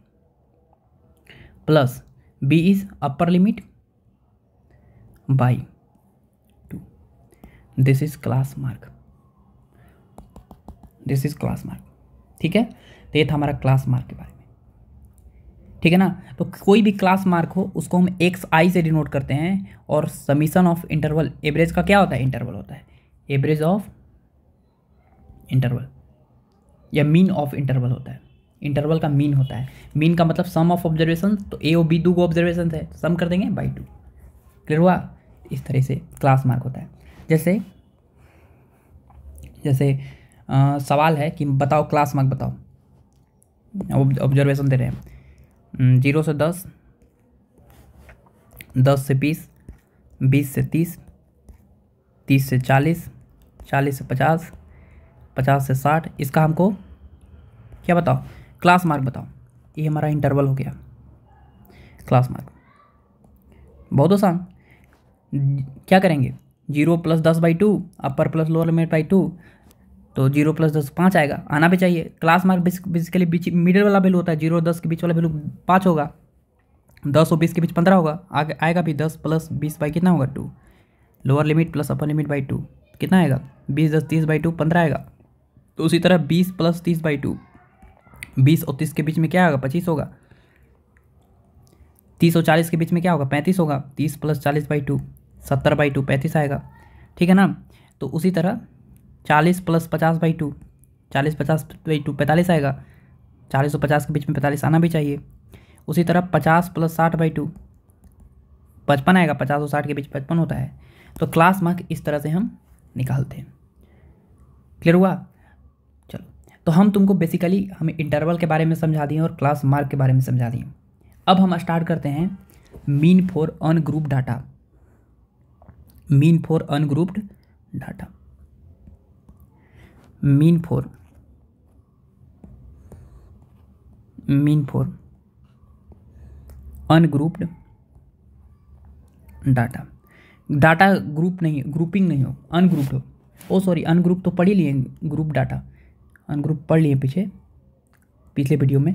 plus B is upper limit by two this is class mark this is class mark ठीक है तो ये था हमारा क्लास मार्क के बारे में ठीक है ना तो कोई भी क्लास मार्क हो उसको हम एक्स आई से डिनोट करते हैं और समीशन ऑफ इंटरवल एवरेज का क्या होता है इंटरवल होता है एवरेज ऑफ इंटरवल या मीन ऑफ इंटरवल होता है इंटरवल का मीन होता है मीन का मतलब सम ऑफ ऑब्जर्वेशन तो ए ओ बी दो को ऑब्जर्वेशन है सम कर देंगे बाई टू क्लियर हुआ इस तरह से क्लास मार्क होता है जैसे जैसे आ, सवाल है कि बताओ क्लास मार्क बताओ ऑब्जर्वेशन दे रहे हैं जीरो mm, से दस दस से बीस बीस से तीस तीस से चालीस चालीस से पचास पचास से साठ इसका हमको क्या बताओ क्लास मार्क बताओ ये हमारा इंटरवल हो गया क्लास मार्क बहुत आसान क्या करेंगे जीरो प्लस दस by two upper plus lower limit by two तो जीरो प्लस दस पाँच आएगा आना भी चाहिए क्लास मार्क बेसिकली बीच मिडिल वाला वैल्यू होता है जीरो दस के बीच वाला वैल्यू पाँच होगा दस और बीस के बीच पंद्रह होगा आगे आएगा भी दस प्लस बीस बाई कितना होगा two lower limit plus upper limit by two कितना आएगा बीस दस तीस बाई टू पंद्रह आएगा तो उसी तरह बीस प्लस तीस बाई टू बीस और तीस के बीच में क्या आएगा पच्चीस होगा तीस और चालीस के बीच में क्या होगा पैंतीस होगा तीस प्लस चालीस बाई टू सत्तर बाई टू पैंतीस आएगा ठीक है ना तो उसी तरह चालीस प्लस पचास बाई टू चालीस पचास बाई टू पैंतालीस आएगा चालीस और पचास के बीच में पैंतालीस आना भी चाहिए उसी तरह पचास प्लस साठ बाई टू पचपन आएगा पचास और साठ के बीच पचपन होता है तो क्लास मार्क इस तरह से हम निकालते हैं क्लियर हुआ चलो तो हम तुमको बेसिकली हमें इंटरवल के बारे में समझा दिए और क्लास मार्क के बारे में समझा दिए अब हम स्टार्ट करते हैं mean for ungroup data mean for ungrouped data mean for mean for ungrouped data data group नहीं ग्रुपिंग नहीं हो अनग्रुप्ड हो ओ सॉरी अनग्रुप तो पढ़ ही लिए ग्रुप डाटा अनग्रुप पढ़ लिए पीछे पिछले वीडियो में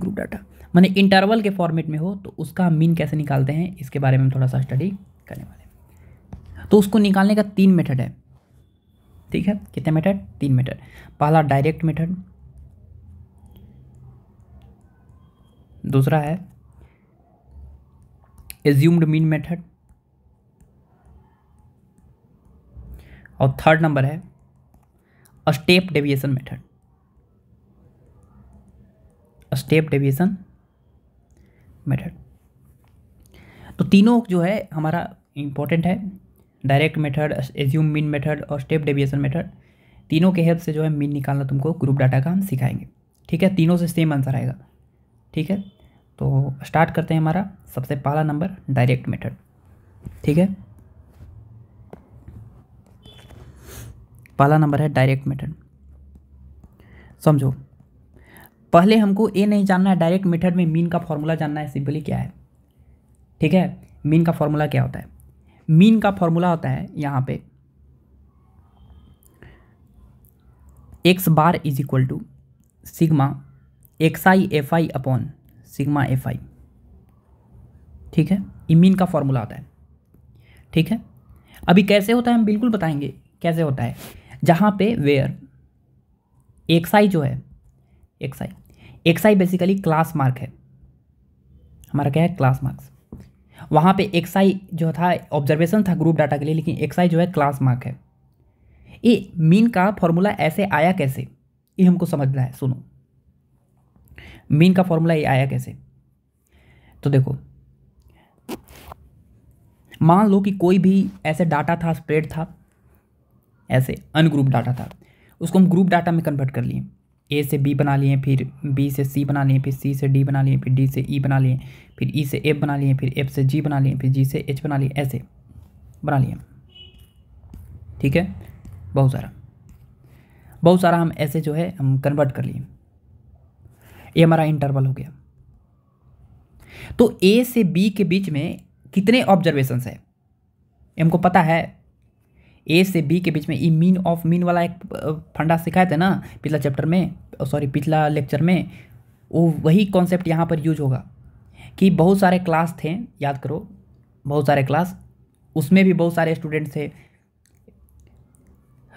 ग्रुप डाटा मैंने इंटरवल के फॉर्मेट में हो तो उसका मीन कैसे निकालते हैं इसके बारे में हम थोड़ा सा स्टडी करने वाले हैं तो उसको निकालने का तीन मेथड है ठीक है कितने मीटर तीन मीटर पहला डायरेक्ट मेथड दूसरा है एज्यूम्ड मीन मेथड और थर्ड नंबर है step deviation method step deviation method तो तीनों जो है हमारा इम्पोर्टेंट है direct method assume mean method और स्टेप डेविएशन मेथड तीनों के हेल्प से जो है मीन निकालना तुमको ग्रुप डाटा का हम सिखाएंगे ठीक है तीनों से सेम आंसर आएगा ठीक है तो स्टार्ट करते हैं हमारा सबसे पहला नंबर डायरेक्ट मेथड ठीक है पहला नंबर है डायरेक्ट मेथड समझो पहले हमको ये नहीं जानना है डायरेक्ट मेथड में मीन का फॉर्मूला जानना है सिंपली क्या है ठीक है मीन का फॉर्मूला क्या होता है मीन का फॉर्मूला होता है यहाँ पे X bar is equal to sigma X I F I upon sigma F I ठीक है ये मीन का फॉर्मूला होता है ठीक है अभी कैसे होता है हम बिल्कुल बताएंगे कैसे होता है जहाँ पे वेयर एक्स आई जो है X I X I basically class mark है हमारा क्या है क्लास मार्क्स वहाँ पे एक्सआई जो था ऑब्जर्वेशन था ग्रुप डाटा के लिए लेकिन एक्सआई जो है क्लास मार्क है ये मीन का फॉर्मूला ऐसे आया कैसे ये हमको समझना है सुनो मीन का फॉर्मूला ये आया कैसे तो देखो मान लो कि कोई भी ऐसे डाटा था स्प्रेड था ऐसे अनग्रुप डाटा था उसको हम ग्रुप डाटा में कन्वर्ट कर लिए ए से बी बना लिए फिर बी से सी बना लिए फिर सी से डी बना लिए फिर डी से ई e बना लिए फिर ई e से एफ बना लिए फिर एफ से जी बना लिए फिर जी से एच बना लिए ऐसे बना लिए ठीक है बहुत सारा बहुत सारा हम ऐसे जो है हम कन्वर्ट कर लिए ये हमारा इंटरवल हो गया तो ए से बी के बीच में कितने ऑब्जर्वेशंस है हमको पता है ए से बी के बीच में ई मीन ऑफ मीन वाला एक फंडा सिखाए थे ना पिछला चैप्टर में सॉरी पिछला लेक्चर में वो वही कॉन्सेप्ट यहाँ पर यूज होगा कि बहुत सारे क्लास थे याद करो बहुत सारे क्लास उसमें भी बहुत सारे स्टूडेंट थे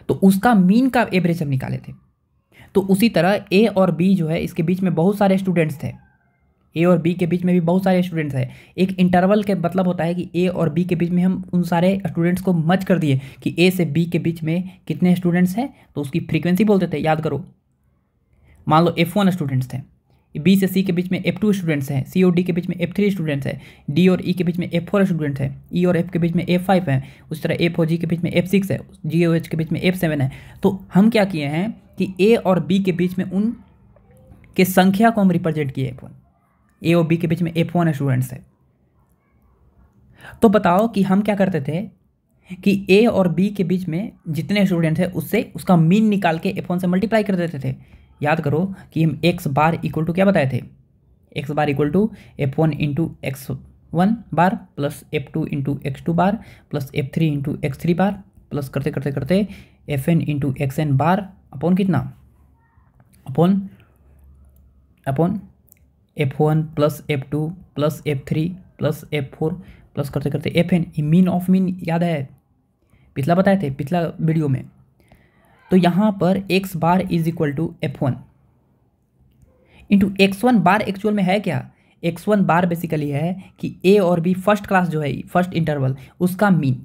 तो उसका मीन का एवरेज हम निकाले थे तो उसी तरह ए और बी जो है इसके बीच में बहुत सारे स्टूडेंट्स थे ए और बी के बीच में भी बहुत सारे स्टूडेंट्स हैं एक इंटरवल के मतलब होता है कि ए और बी के बीच में हम उन सारे स्टूडेंट्स को मच कर दिए कि ए से बी के बीच में कितने स्टूडेंट्स हैं तो उसकी फ्रीक्वेंसी बोलते थे याद करो मान लो एफ वन स्टूडेंट्स थे बी से सी के बीच में एफ टू स्टूडेंट्स हैं सी और डी के बीच में एफ थ्री स्टूडेंट्स हैं डी और ई e के बीच में एफ फोर स्टूडेंट्स हैं ई और एफ के बीच में एफ फाइव है उस तरह एफ और जी के बीच में एफ सिक्स है जी और एच के बीच में एफ सेवन है तो हम क्या किए हैं कि ए और बी के बीच में उन के संख्या को हम रिप्रेजेंट किए एफ वन ए और बी के बीच में एफ वन स्टूडेंट्स है तो बताओ कि हम क्या करते थे कि ए और बी के बीच में जितने स्टूडेंट थे उससे उसका मीन निकाल के एफ वन से मल्टीप्लाई कर देते थे याद करो कि हम एक्स बार इक्वल टू क्या बताए थे X bar equal to F one into X one bar plus F two into X two bar plus F three into X three bar plus करते करते करते F N into X N bar upon कितना upon upon F one plus F two plus F three plus F four plus करते करते F N mean of mean याद है पिछला बताए थे पिछला वीडियो में तो यहाँ पर X bar is equal to F one into X one bar actual में है क्या एक्स वन बार बेसिकली है कि ए और बी फर्स्ट क्लास जो है फर्स्ट इंटरवल उसका मीन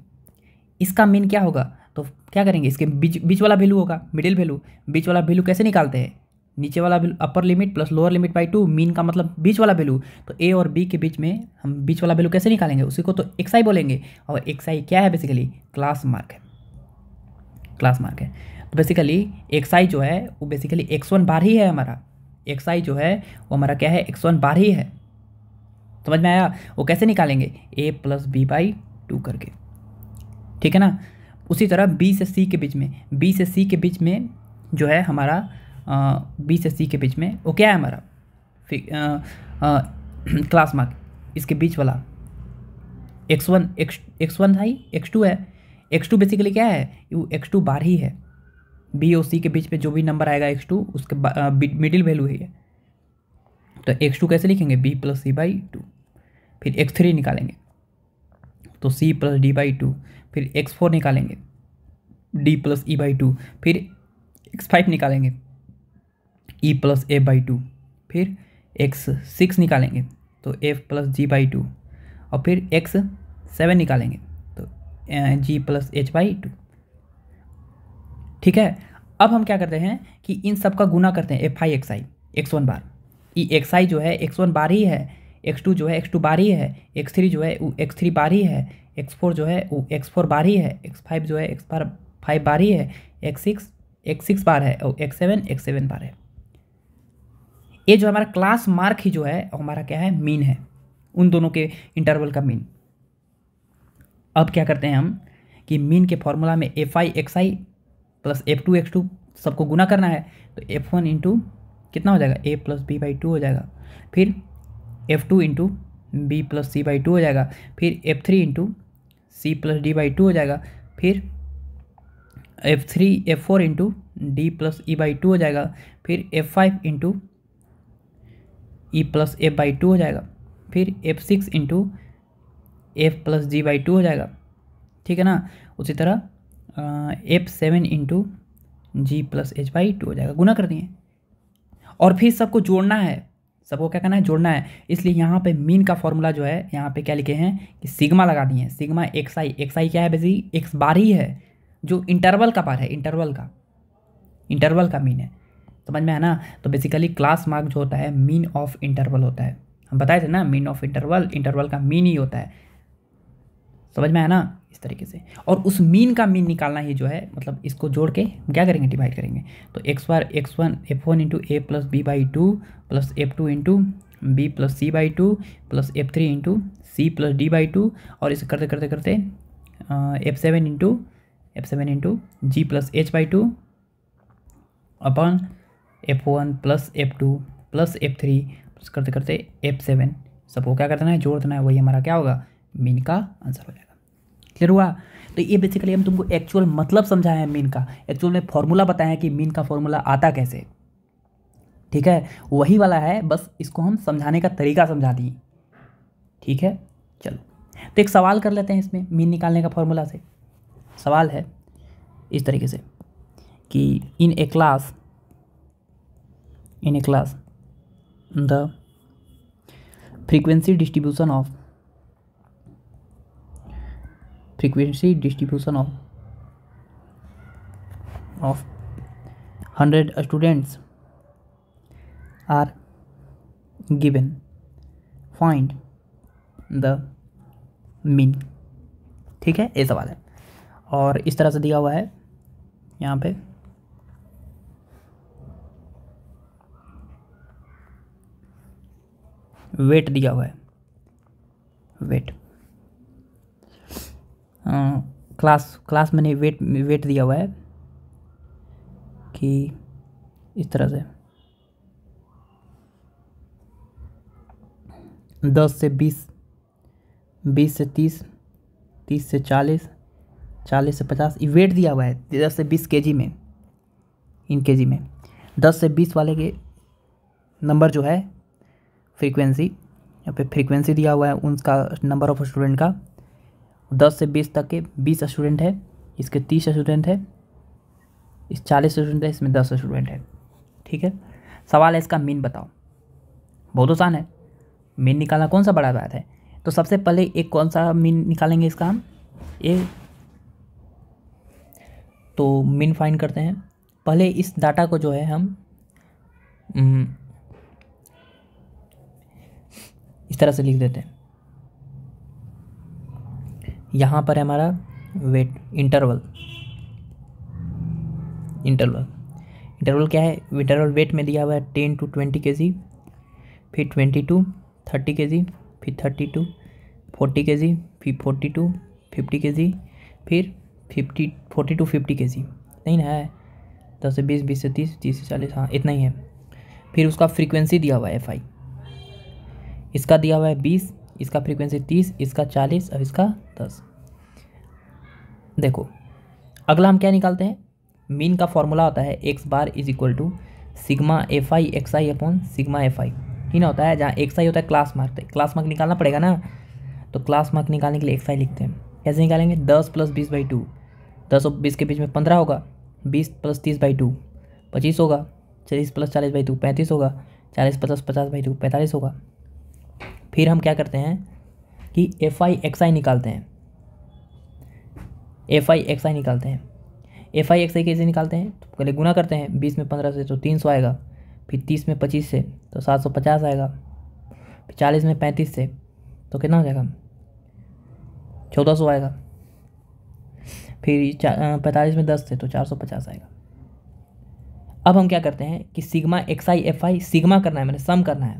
इसका मीन क्या होगा तो क्या करेंगे इसके बीच बीच वाला वैल्यू होगा मिडिल वैल्यू बीच वाला वैल्यू कैसे निकालते हैं नीचे वाला upper limit plus lower limit by two mean का मतलब बीच वाला वैल्यू तो ए और बी के बीच में हम बीच वाला वैल्यू कैसे निकालेंगे उसी को तो एक्साई बोलेंगे और एक्साई क्या है बेसिकली क्लास मार्क है क्लास मार्क है तो बेसिकली एक्साई जो है वो बेसिकली एक्स वन बार ही है हमारा एक्साई जो है वो हमारा क्या है एक्स वन बार ही है समझ में आया वो कैसे निकालेंगे A plus B by two करके ठीक है ना उसी तरह बी से सी के बीच में बी से सी के बीच में जो है हमारा बी से सी के बीच में वो क्या है हमारा क्लास मार्क इसके बीच वाला X one X X one था ही एक्स टू है एक्स टू बेसिकली क्या है वो एक्स टू बार ही है बी और सी के बीच में जो भी नंबर आएगा एक्स टू उसके मिडिल वैल्यू है तो एक्स टू कैसे लिखेंगे B plus C by two फिर एक्स थ्री निकालेंगे तो C plus D by two फिर एक्स फोर निकालेंगे D plus E by two फिर एक्स फाइव निकालेंगे E plus A by two फिर एक्स सिक्स निकालेंगे तो F plus G by two और फिर एक्स सेवन निकालेंगे तो G plus H by two ठीक है अब हम क्या करते हैं कि इन सब का गुना करते हैं F I X I X one bar E X I जो है एक्स वन बार ही है एक्स टू जो है एक्स टू बार ही है एक्स थ्री जो है वो एक्स थ्री बार ही है एक्स फोर जो है वो एक्स फोर बार ही है एक्स फाइव जो है एक्स बार फाइव बार ही है X six X six bar है और X seven X seven bar है ये जो हमारा क्लास मार्क ही जो है हमारा क्या है मीन है उन दोनों के इंटरवल का मीन अब क्या करते हैं हम कि मीन के फॉर्मूला में F I X I plus F two X two सबको गुना करना है तो एफ वन इंटू कितना हो जाएगा A plus B by two हो जाएगा फिर F two into B plus C by two हो जाएगा फिर F three into C plus D by two हो जाएगा फिर F three F four into D plus E by two हो जाएगा फिर F five into E plus F by two हो जाएगा फिर F six into F plus G by two हो जाएगा ठीक है ना उसी तरह F seven into G plus H by two हो जाएगा गुना कर दिए और फिर सबको जोड़ना है सबको क्या करना है जोड़ना है इसलिए यहाँ पे मीन का फॉर्मूला जो है यहाँ पे क्या लिखे हैं कि सिग्मा लगा दिए हैं sigma X I X I क्या है बेसी एक्स बार ही है जो इंटरवल का पार है इंटरवल का इंटरवल का मीन है समझ में है ना तो बेसिकली क्लास मार्क जो होता है मीन ऑफ इंटरवल होता है हम बताए थे ना मीन ऑफ इंटरवल इंटरवल का मीन ही होता है समझ में है ना इस तरीके से और उस मीन का मीन निकालना ही जो है मतलब इसको जोड़ के हम क्या करेंगे डिवाइड करेंगे तो X bar X one F one into A plus B by two plus F two into B plus C by two plus F three into C plus D by two और इसे करते करते करते F seven into F seven into G plus H by two upon F one plus F two plus F three plus करते करते एफ सेवन सबको क्या कर देना है जोड़ देना है वही हमारा क्या होगा मीन का आंसर हो जाएगा क्लियर हुआ तो ये बेसिकली हम तुमको एक्चुअल मतलब समझाया है मीन का एक्चुअल में फॉर्मूला बताया कि मीन का फॉर्मूला आता कैसे ठीक है वही वाला है बस इसको हम समझाने का तरीका समझा दिए ठीक है चलो तो एक सवाल कर लेते हैं इसमें मीन निकालने का फॉर्मूला से सवाल है इस तरीके से कि in a class in a class the frequency distribution of frequency distribution of of 100 students are given find the mean ठीक है ये सवाल है और इस तरह से दिया हुआ है यहाँ पे वेट दिया हुआ है वेट क्लास क्लास मैंने वेट वेट दिया हुआ है कि इस तरह से दस से बीस बीस से तीस तीस से चालीस चालीस से पचास ये वेट दिया हुआ है दस से बीस के में इन के में दस से बीस वाले के नंबर जो है फ्रीक्वेंसी यहाँ पे फ्रीक्वेंसी दिया हुआ है उनका नंबर ऑफ स्टूडेंट का दस से बीस तक के बीस स्टूडेंट है इसके तीस स्टूडेंट है इस चालीस स्टूडेंट है इसमें दस स्टूडेंट है ठीक है सवाल है इसका मीन बताओ बहुत आसान है मीन निकालना कौन सा बड़ा बात है तो सबसे पहले एक कौन सा मीन निकालेंगे इसका हम ये तो मीन फाइंड करते हैं पहले इस डाटा को जो है हम हम्म, तरह से लिख देते हैं यहाँ पर है हमारा वेट इंटरवल इंटरवल इंटरवल क्या है इंटरवल वेट में दिया हुआ है टेन टू ट्वेंटी के जी फिर ट्वेंटी टू थर्टी के जी फिर थर्टी टू फोर्टी के जी फिर फोर्टी टू फिफ्टी के जी फिर फिफ्टी फोर्टी टू फिफ्टी के जी नहीं ना है दस से बीस बीस से तीस तीस से चालीस हाँ इतना ही है फिर उसका फ्रीक्वेंसी दिया हुआ है एफ आई इसका दिया हुआ है बीस इसका फ्रीक्वेंसी तीस इसका चालीस और इसका दस देखो अगला हम क्या निकालते हैं मीन का फॉर्मूला होता है X bar is equal to sigma F I X I upon sigma F I ही ना होता है जहाँ एक्स आई होता है क्लास मार्क क्लास मार्क निकालना पड़ेगा ना तो क्लास मार्क निकालने के लिए एक्स आई लिखते हैं कैसे निकालेंगे दस प्लस बीस बाई टू दस और बीस के बीच में पंद्रह होगा बीस प्लस तीस बाई टू पच्चीस होगा चालीस प्लस चालीस बाई टू पैंतीस होगा चालीस प्लस पचास बाई टू पैंतालीस होगा फिर हम क्या करते हैं कि एफ आई एक्स आई निकालते हैं एफ आई एक्स आई निकालते हैं एफ आई एक्स आई कैसे निकालते हैं तो पहले गुना करते हैं बीस में पंद्रह से तो तीन सौ आएगा फिर तीस में पच्चीस से तो सात सौ पचास आएगा फिर चालीस में पैंतीस से तो कितना हो जाएगा चौदह सौ आएगा फिर पैंतालीस में दस से तो चार सौ पचास आएगा अब हम क्या करते हैं कि sigma X I F I sigma करना है मैंने सम करना है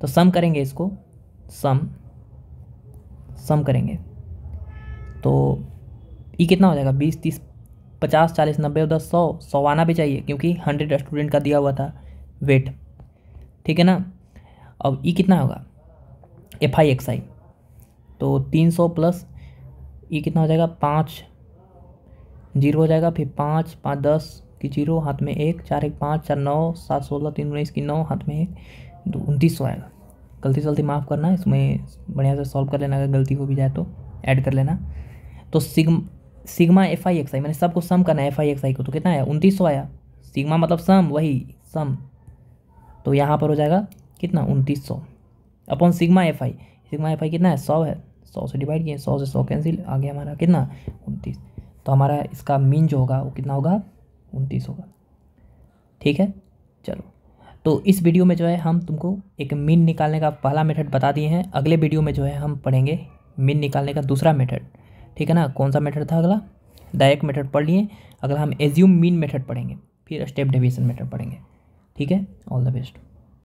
तो सम करेंगे इसको सम सम करेंगे तो ये e कितना हो जाएगा बीस तीस पचास चालीस नब्बे उधर सौ सौ आना भी चाहिए क्योंकि हंड्रेड स्टूडेंट का दिया हुआ था वेट ठीक है ना अब ई e कितना होगा एफ आई एक्स आई तो तीन सौ प्लस ई e कितना हो जाएगा पाँच जीरो हो जाएगा फिर पाँच पाँच दस की जीरो हाथ में एक चार एक पाँच चार नौ सात सोलह तीन उन्नीस की नौ हाथ में एक तो उनतीस सौ आएगा गलती सलती माफ़ करना इसमें बढ़िया से सॉल्व कर लेना अगर गलती हो भी जाए तो ऐड कर लेना तो sigma sigma F I X I मैंने सबको सम करना है एफ आई एक्स आई को तो कितना आया उनतीस सौ आया सिग्मा मतलब सम वही सम तो यहाँ पर हो जाएगा कितना उनतीस सौ upon sigma F I sigma F I कितना है सौ है सौ से डिवाइड किए सौ से सौ कैंसिल आ गया हमारा कितना उनतीस तो हमारा इसका मीन जो होगा वो कितना होगा उनतीस होगा ठीक है चलो तो इस वीडियो में जो है हम तुमको एक मीन निकालने का पहला मेथड बता दिए हैं अगले वीडियो में जो है हम पढ़ेंगे मीन निकालने का दूसरा मेथड ठीक है ना कौन सा मेथड था अगला डायरेक्ट मेथड पढ़ लिए अगला हम एज्यूम मीन मेथड पढ़ेंगे फिर स्टेप डेविएशन मेथड पढ़ेंगे ठीक है ऑल द बेस्ट